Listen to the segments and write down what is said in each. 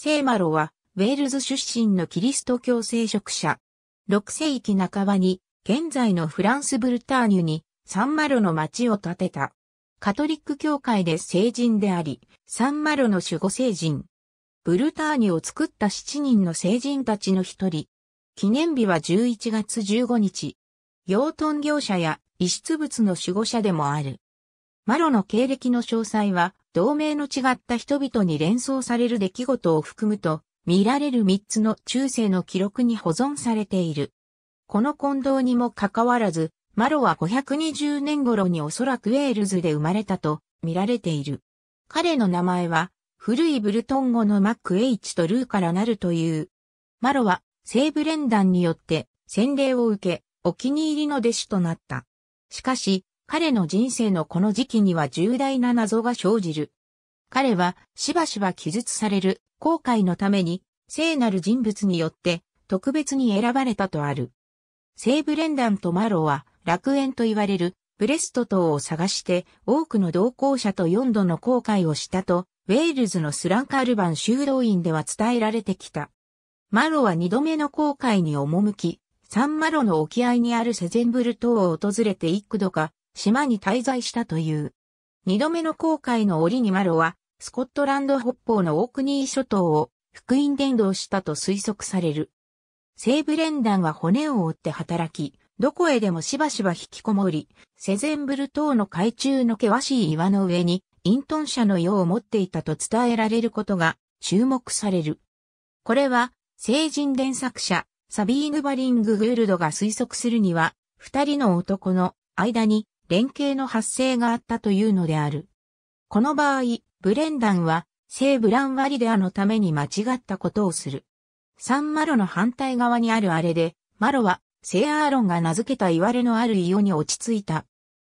聖マロは、ウェールズ出身のキリスト教聖職者。6世紀半ばに、現在のフランスブルターニュに、サンマロの町を建てた。カトリック教会で聖人であり、サンマロの守護聖人。ブルターニュを作った7人の聖人たちの一人。記念日は11月15日。養豚業者や遺失物の守護者でもある。マロの経歴の詳細は同盟の違った人々に連想される出来事を含むと、見られる3つの中世の記録に保存されている。この混同にもかかわらず、マロは520年頃におそらくウェールズで生まれたと見られている。彼の名前は、古いブルトン語のマック・エイチとルーからなるという。マロは、西部連弾によって洗礼を受け、お気に入りの弟子となった。しかし、彼の人生のこの時期には重大な謎が生じる。彼はしばしば記述される後悔のために聖なる人物によって特別に選ばれたとある。聖ブレンダンとマロは楽園と言われるブレスト島を探して多くの同行者と4度の航海をしたと、ウェールズのスランカールバン修道院では伝えられてきた。マロは二度目の航海に赴き、サンマロの沖合にあるセゼンブル島を訪れて幾度か島に滞在したという。二度目の航海の折にマロは、スコットランド北方のオークニー諸島を福音伝道したと推測される。西部連弾は骨を折って働き、どこへでもしばしば引きこもり、セゼンブル島の海中の険しい岩の上に、イントン社の世を持っていたと伝えられることが注目される。これは、聖人伝作者、サビーヌ・バリング・グールドが推測するには、二人の男の間に連携の発生があったというのである。この場合、ブレンダンは、聖ブランワリデアのために間違ったことをする。サンマロの反対側にあるあれで、マロは、聖アーロンが名付けた言われのある異様に落ち着いた。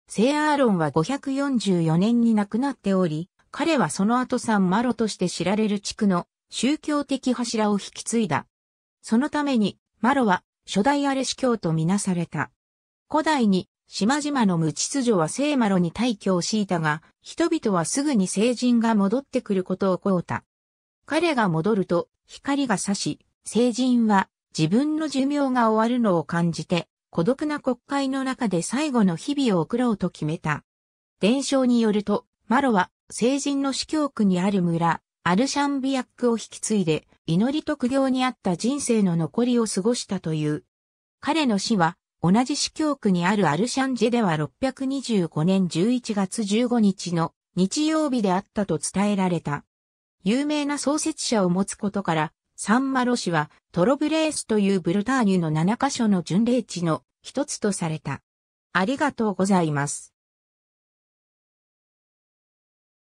聖アーロンは544年に亡くなっており、彼はその後サンマロとして知られる地区の宗教的柱を引き継いだ。そのために、マロは初代アレシ教とみなされた。古代に島々の無秩序は聖マロに退去を敷いたが、人々はすぐに聖人が戻ってくることを請うた。彼が戻ると、光が差し、聖人は自分の寿命が終わるのを感じて、孤独な国会の中で最後の日々を送ろうと決めた。伝承によると、マロは聖人の司教区にある村、アルシャンビアックを引き継いで、祈りと苦行にあった人生の残りを過ごしたという。彼の死は、同じ市教区にあるアルシャンジェでは625年11月15日の日曜日であったと伝えられた。有名な創設者を持つことから、サンマロ氏はトロブレースというブルターニュの7カ所の巡礼地の一つとされた。ありがとうございます。